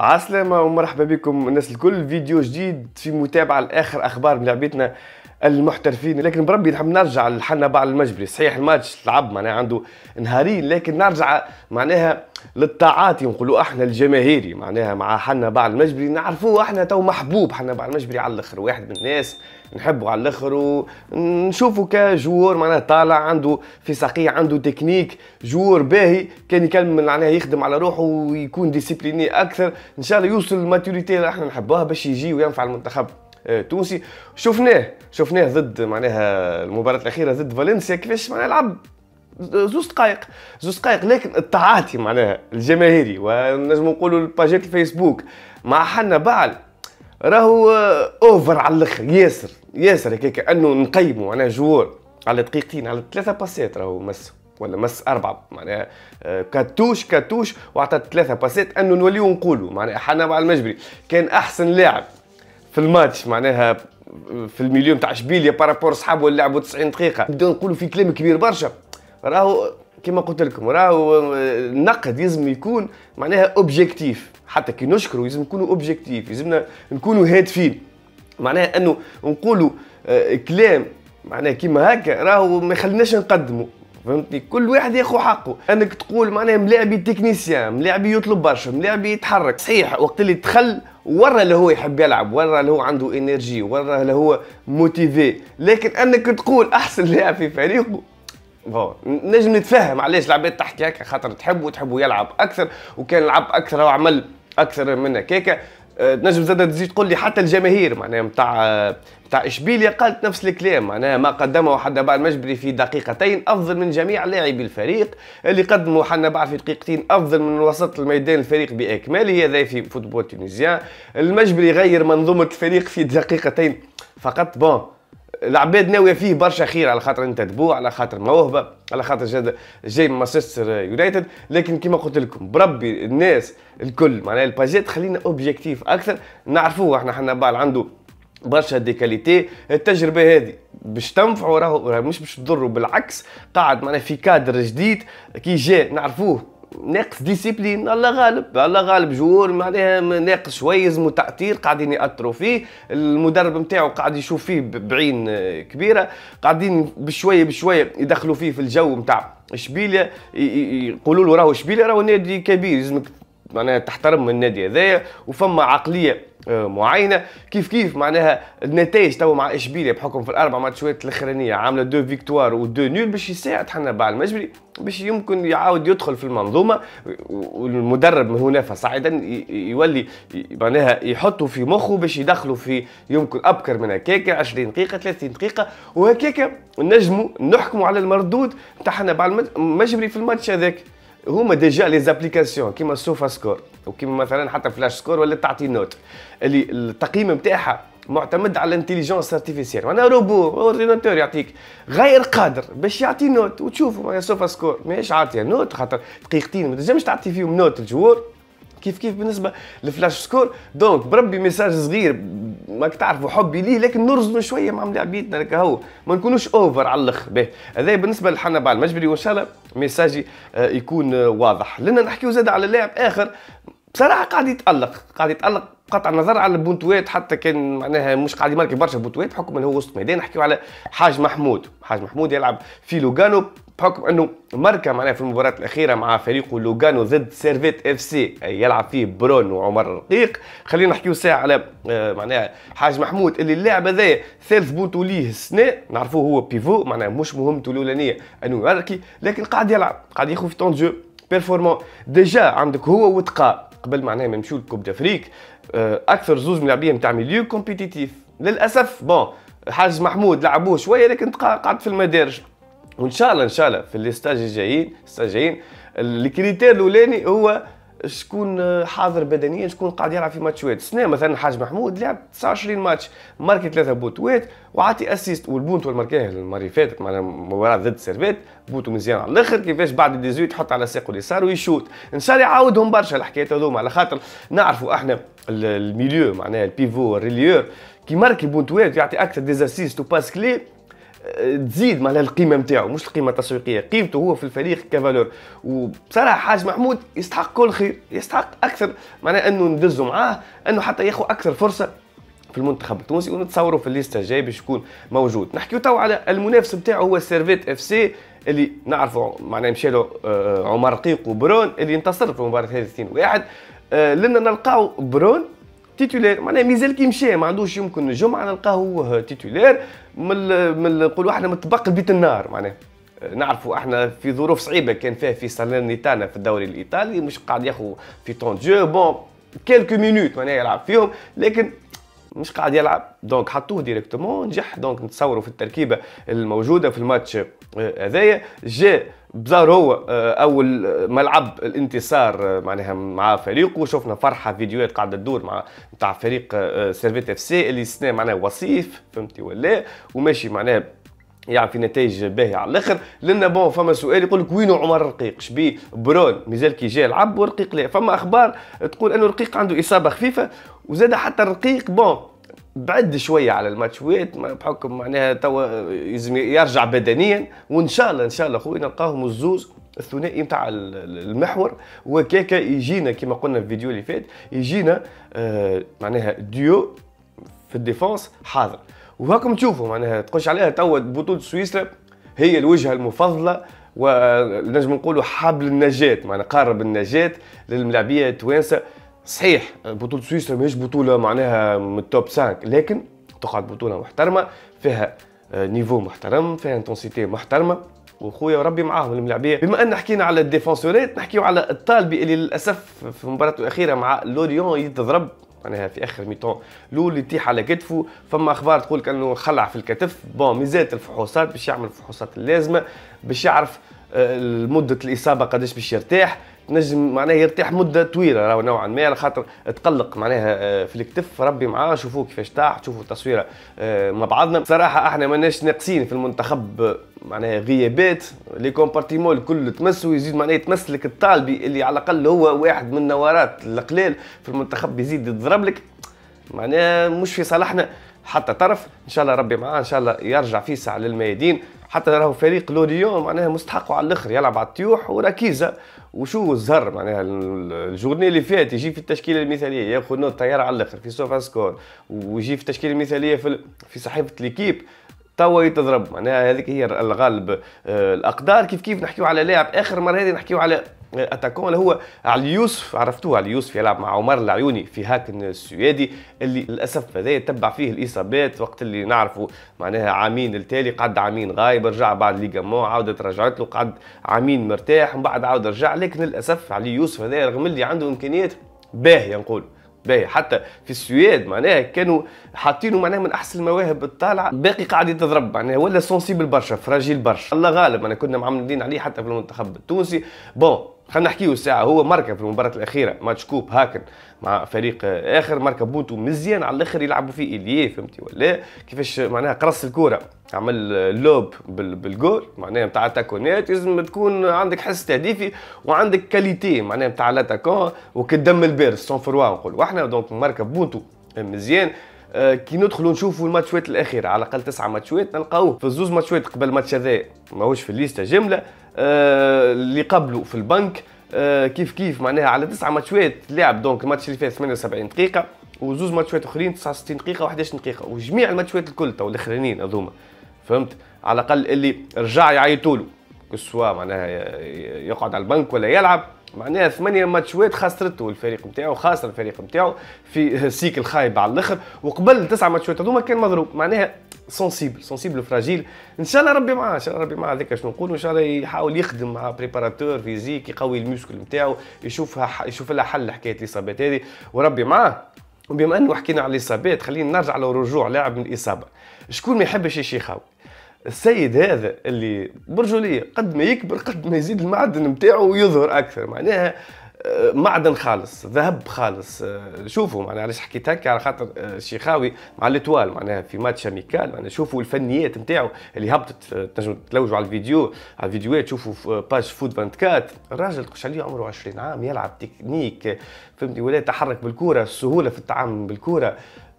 عسلامة ومرحبا بكم الناس الكل فيديو جديد في متابعة لآخر أخبار لعبتنا المحترفين لكن بربي نحب نرجع لحنا بعد المجبري صحيح الماتش تلعب معناها عنده نهارين لكن نرجع معناها للطاعات نقولوا احنا الجماهيري معناها مع حنا بعد المجبري نعرفوه احنا تو محبوب حنا بعد المجبري على الاخر واحد من الناس نحبه على الاخر ونشوفه كجوار معناها طالع عنده في ساقيه عنده تكنيك جوار باهي كان يكمل معناها يخدم على روحه ويكون ديسيبليني اكثر ان شاء الله يوصل الماتوريتي اللي احنا نحبوها باش يجي وينفع المنتخب تونسي شفناه شفناه ضد معناها المباراه الاخيره ضد فالنسيا كيفاش معناها لعب زوز دقائق زوز دقائق لكن التعاطي معناها الجماهيري ونجم نقولوا الباجات الفيسبوك مع حنا بعل راهو اوفر آه، على الاخر ياسر ياسر هكاك انه نقيموا معناها جوار على دقيقتين على ثلاثه باسات راهو مس ولا مس اربعه معناها آه، كاتوش كاتوش وعطات ثلاثه باسات انه نوليو نقولوا معناها حنا بعل المجبري كان احسن لاعب في الماتش معناها في المليون تاع شبيليا بارابور صحابه اللي لعبوا 90 دقيقه نبداو نقولوا في كلام كبير برشا راهو كما قلت لكم راهو النقد لازم يكون معناها اوبجيكتيف حتى كي نشكروا لازم نكونوا اوبجيكتيف لازمنا نكونوا هادفين معناها انه نقولوا آه، كلام معناها كيما هكا راهو ما يخليناش نقدموا فهمتني كل واحد ياخو حقه انك تقول معناها ملاعبي تكنيسيان ملاعبي يطلب برشا ملاعبي يتحرك صحيح وقت اللي تخل ورا اللي هو يحب يلعب ورا اللي هو عنده انرجي ورا اللي هو موتيفي لكن انك تقول احسن لاعب في فريقه نجم نتفهم علاش العباد تحكي هكا خاطر تحب وتحبوا يلعب اكثر وكان لعب اكثر وعمل اكثر من هكاك آه، تنجم زاد تزيد تقول لي حتى الجماهير معناها نتاع نتاع آه، اشبيليا قالت نفس الكلام معناها ما قدمه بعد المجبري في دقيقتين افضل من جميع لاعبي الفريق اللي قدموا بعد في دقيقتين افضل من وسط الميدان الفريق باكمله هذا في فوتبول تونسيان المجبري غير منظومه الفريق في دقيقتين فقط بون العباد ناويه فيه برشا خير على خاطر انت تبوع على خاطر موهبه على خاطر جد جاي من مانشستر يونايتد لكن كما قلت لكم بربي الناس الكل معناها الباجيت خلينا اوبجيكتيف اكثر نعرفوه احنا بال عنده برشا دي كاليتي التجربه هذه باش تنفع وراه مش باش تضره بالعكس قاعد معناها في كادر جديد كي جاء نعرفوه ناقص ديسيبلين الله غالب الله غالب جور معناها ناقص شويه يلزمو تاثير قاعدين ياثروا فيه المدرب نتاعو قاعد يشوف فيه بعين آه، كبيره قاعدين بشويه بشويه يدخلوا فيه في الجو نتاع اشبيليا يقولوا له راهو اشبيليا راهو نادي كبير لازمك معناها تحترم النادي هذايا وفما عقليه آه، معينه كيف كيف معناها النتائج تو مع اشبيليه بحكم في الاربع ماتشات الاخرانيه عامله دو فيكتوار ودو نول باش يساعد حنا بعد المجبري باش يمكن يعاود يدخل في المنظومه والمدرب من هنا فصاعدا يولي معناها يحطوا في مخه باش يدخلوا في يمكن ابكر من هكاك 20 دقيقه 30 دقيقه وهكاك نجموا نحكموا على المردود تاعنا بعد المجبري في الماتش هذاك هما ديجا لي زابليكاسيون كيما سوفا سكور وكيما مثلا حتى فلاش سكور ولا تعطي نوت اللي التقييم نتاعها معتمد على الانتليجنس ارتيفيسيال معناها روبو اورديناتور يعطيك غير قادر باش يعطي نوت وتشوفوا سوفا سكور ماهيش عاطيه نوت خاطر دقيقتين ما تنجمش تعطي فيهم نوت الجوار كيف كيف بالنسبه لفلاش سكور دونك بربي ميساج صغير ماك تعرفوا حبي ليه لكن نرزم شويه مع لعبيتنا هو ما نكونوش اوفر على الاخر باهي هذا بالنسبه لحنا بعد المجبري وان شاء الله ميساجي آه، يكون آه، واضح لنا نحكيو زاد على لاعب اخر بصراحه قاعد يتالق قاعد يتالق قطع النظر على البونتوات حتى كان معناها مش قاعد يماركي برشا بونتوات بحكم انه هو وسط ميدان نحكيو على حاج محمود حاج محمود يلعب في لوغانو بحكم انه ماركا معناها في المباراه الاخيره مع فريقه لوغانو ضد سيرفيت اف سي يلعب فيه برون وعمر رقيق خلينا نحكيو ساعه على آه، معناها حاج محمود اللي اللاعب هذايا ثالث بوتو ليه السنه نعرفوه هو بيفو معناها مش مهمته الاولانيه انه يركي لكن قاعد يلعب قاعد ياخذ في طون جو بيرفورمون ديجا عندك هو وتقى قبل معناها ما يمشيو لكوب دافريك آه، اكثر زوج ملاعبين نتاع ميليو كومبيتيتيف للاسف بون حاج محمود لعبوه شويه لكن قاعد قعد في المدارج وان شاء الله ان شاء الله في لي ستاج الجايين الجايين الكريتير الاولاني هو شكون حاضر بدنيا شكون قاعد يلعب في ماتشات سنة مثلا الحاج محمود لعب 29 ماتش ماركي ثلاثه بوتوات وعطي اسيست والبونتو الماركاه المره اللي فاتت معناها مباراه ضد سيرفيت بوتو مزيان على الاخر كيفاش بعد 18 تحط على ساقه اليسار ويشوت ان شاء الله يعاودهم برشا الحكايات هذوما على خاطر نعرفوا احنا الميليو معناها البيفو الريليور كي ماركي بونتوات يعطي اكثر ديزاسيست وباس كلي تزيد معناها القيمه نتاعو مش القيمه التسويقيه قيمته هو في الفريق كفالور وبصراحه حاج محمود يستحق كل خير يستحق اكثر معناها انه ندزو معاه انه حتى ياخذ اكثر فرصه في المنتخب التونسي ونتصوروا في الليسته جاي باش يكون موجود نحكيو تو على المنافس نتاعو هو سيرفيت اف سي اللي نعرفوا معناها مشى له آه، عمر رقيق وبرون اللي انتصر في المباراه هذه 2 1 آه، لنا نلقاو برون تيتولير معناها مازال كي مشى ما عندوش يمكن جمعه نلقاه تيتولير من من نقولوا احنا من طبق بيت النار معناها نعرفوا احنا في ظروف صعيبه كان فيها في ساليرنيتانا في الدوري الايطالي مش قاعد ياخذ في طون جو بون كيلكو مينوت معناها يلعب فيهم لكن مش قاعد يلعب دونك حطوه ديريكتومون نجح دونك نتصوروا في التركيبه الموجوده في الماتش آه، هذايا جاء بزار هو آه، اول ملعب الانتصار آه، معناها مع فريقه شفنا فرحه فيديوهات قاعده تدور مع نتاع فريق سيرفيت اف سي اللي سنا معناها وصيف فهمتي ولا وماشي معناها يعني في نتائج باهيه على الاخر لان بون فما سؤال يقول لك وينو عمر رقيق شبي برون مازال كي جا لعب ورقيق لا فما اخبار تقول انه رقيق عنده اصابه خفيفه وزاد حتى الرقيق بون بعد شويه على الماتشوات بحكم معناها توا يرجع بدنيا وان شاء الله ان شاء الله خويا نلقاهم الزوز الثنائي نتاع المحور وكاكا يجينا كما قلنا في الفيديو اللي فات يجينا آه معناها ديو في الديفونس حاضر وهاكم تشوفوا معناها تقولش عليها توا بطوله سويسرا هي الوجهه المفضله ونجم نقولوا حبل النجاه معناها قارب النجاه للملاعبيه التوانسه صحيح بطوله سويسرا ماهيش بطوله معناها من التوب 5 لكن تقعد بطوله محترمه فيها نيفو محترم فيها انتونسيتي محترمه وخويا وربي معاهم الملاعبيه بما ان حكينا على الديفونسورات نحكيو على الطالبي اللي للاسف في مباراته الاخيره مع لوريون يتضرب معناها في اخر ميتون اللي يطيح على كتفه فما اخبار تقول انه خلع في الكتف بون ميزات الفحوصات باش يعمل الفحوصات اللازمه باش يعرف آه، مده الاصابه قداش باش يرتاح تنجم معناها يرتاح مده طويله راهو نوعا ما على خاطر تقلق معناها آه، في الكتف ربي معاه شوفوه كيفاش طاح شوفوا التصويره آه، مع بعضنا صراحه احنا ماناش ناقصين في المنتخب معناها غيابات لي كومبارتيمون الكل تمسوا يزيد معناها يتمسلك الطالبي اللي على الاقل هو واحد من نوارات القلال في المنتخب يزيد يضرب لك معناها مش في صالحنا حتى طرف ان شاء الله ربي معاه ان شاء الله يرجع فيسع للميادين حتى راهو فريق لوريون معناها مستحق على الاخر يلعب على الطيوح وركيزه وشو الزهر معناها الجورني اللي فات يجي في التشكيله المثاليه ياخذ نوت طيار على الاخر في سوفا سكور ويجي في التشكيله المثاليه في في صحيفه ليكيب توا يتضرب معناها هذيك هي الغالب آه، الاقدار كيف كيف نحكيو على لاعب اخر مره هذه نحكيو على اتاكون اللي هو علي يوسف عرفتوه علي يوسف يلعب مع عمر العيوني في هاكن السويدي اللي للاسف هذا تبع فيه الاصابات وقت اللي نعرفه معناها عامين التالي قعد عامين غايب رجع بعد ليغامون عاودت رجعت له قعد عامين مرتاح ومن بعد عاود رجع لكن للاسف علي يوسف هذا رغم اللي عنده امكانيات باهيه نقول باهي حتى في السويد معناها كانوا حاطينه معناها من احسن المواهب الطالعه باقي قاعد يتضرب معناها ولا سونسيبل برشا فراجيل برشا الله غالب انا كنا معمدين عليه حتى في المنتخب التونسي بون خلينا نحكيو الساعه هو مركب في المباراه الاخيره ماتش كوب هاكن مع فريق اخر مركب بونتو مزيان على الاخر يلعبوا فيه ايليه فهمتي ولا كيفاش معناها قرص الكوره عمل لوب بالجول معناها نتاع تاكونات لازم تكون عندك حس تهديفي وعندك كاليتي معناها نتاع لاتاكون وكدم البير سون فروا نقول واحنا دونك مركب بونتو مزيان آه، كي ندخلوا نشوفوا الماتشات الاخيره على الاقل تسعه ماتشات نلقاوه في الزوز ماتشات قبل الماتش هذا ماهوش في الليسته جمله آه، اللي قبله في البنك آه، كيف كيف معناها على تسعة ماتشات لعب دونك الماتش اللي فات 78 دقيقة وزوز ماتشات اخرين 69 دقيقة و11 دقيقة وجميع الماتشات الكل تو الاخرانيين هذوما فهمت على الاقل اللي رجع يعيطوا له كسوا معناها يقعد على البنك ولا يلعب معناها ثمانية ماتشات خسرته الفريق نتاعو خاسر الفريق نتاعو في سيكل خايب على الاخر وقبل تسعة ماتشات هذوما كان مضروب معناها سونسيبل سونسيبل فراجيل ان شاء الله ربي معاه ان شاء الله ربي معاه هذاك شنو نقولوا ان شاء الله يحاول يخدم مع بريباراتور فيزيك يقوي الموسكل نتاعو يشوفها يشوف لها حل حكايه الاصابات هذه وربي معاه وبما انه حكينا على الاصابات خلينا نرجع لرجوع لاعب من الاصابه شكون ما يحبش الشيخاوي السيد هذا اللي برجوليه قد ما يكبر قد ما يزيد المعدن نتاعو ويظهر اكثر معناها آه، معدن خالص ذهب خالص آه، شوفوا معناها علاش حكيت هكا على خاطر آه، الشيخاوي مع الاطوال معناها في ماتش اميكال معناها شوفوا الفنيات نتاعو اللي هبطت تنجموا تلوجوا على الفيديو على الفيديوهات تشوفوا في باج فوت 24 الراجل قش عليه عمره 20 عام يلعب تكنيك فهمتني ولا يتحرك بالكوره السهوله في التعامل بالكوره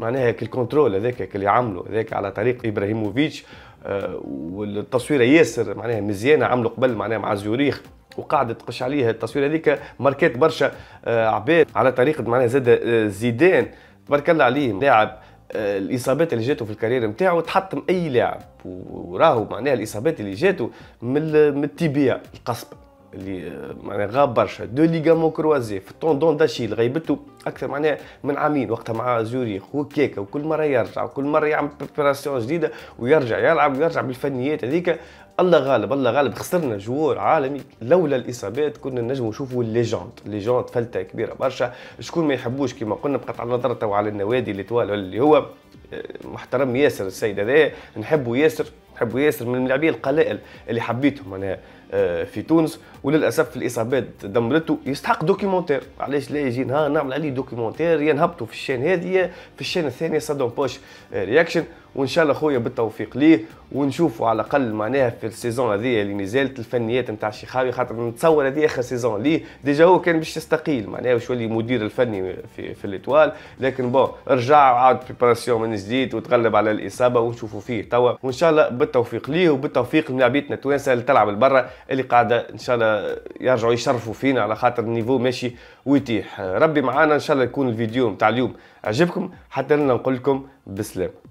معناها الكنترول هذاك اللي عمله هذاك على طريق ابراهيموفيتش والتصويره ياسر معناها مزيانه عملوا قبل معناها مع زيوريخ وقعدت تقش عليها التصوير هذيك ماركات برشا آه، عباد على طريقه معناها زاد آه، زيدان تبارك الله عليه لاعب آه، الاصابات اللي جاته في الكارير نتاعو تحطم اي لاعب وراهو معناها الاصابات اللي جاته من التيبيا القصبه اللي آه، معناها غاب برشا دو ليغامون كروازي في طوندون داشيل غيبته اكثر معناها من عامين وقتها مع زوريخ وكيكا وكل مره يرجع وكل مره يعمل بريباراسيون جديده ويرجع يلعب ويرجع بالفنيات هذيك الله غالب الله غالب خسرنا جوار عالمي لولا الاصابات كنا نجم نشوفوا الليجوند الليجوند فلته كبيره برشا شكون ما يحبوش كما قلنا بقطع على تو على النوادي اللي طوال اللي هو آه، محترم ياسر السيد هذا نحبه ياسر بحبه ياسر من اللاعبين القلائل اللي حبيتهم انا آه، في تونس وللاسف الاصابات دمرته يستحق دوكيومونتير علاش لا يجي نهار نعمل عليه دوكيومونتير يا نهبطوا في الشان هذه في الشان الثانيه صدم بوش رياكشن آه، وان شاء الله خويا بالتوفيق ليه ونشوفوا على الاقل معناها في السيزون هذه اللي نزلت الفنيات نتاع الشيخاوي خاطر نتصور هذه اخر سيزون ليه ديجا هو كان باش يستقيل معناها باش يولي مدير الفني في, في الاطوال لكن بون رجع وعاود بريباراسيون من جديد وتغلب على الاصابه ونشوفوا فيه توا وان شاء الله بالتوفيق ليه وبالتوفيق لعبيتنا التوانسه اللي تلعب لبرا اللي قاعده ان شاء الله يرجعوا يشرفوا فينا على خاطر النيفو ماشي ويتيح ربي معانا ان شاء الله يكون الفيديو نتاع اليوم عجبكم حتى لنا نقول لكم بالسلامه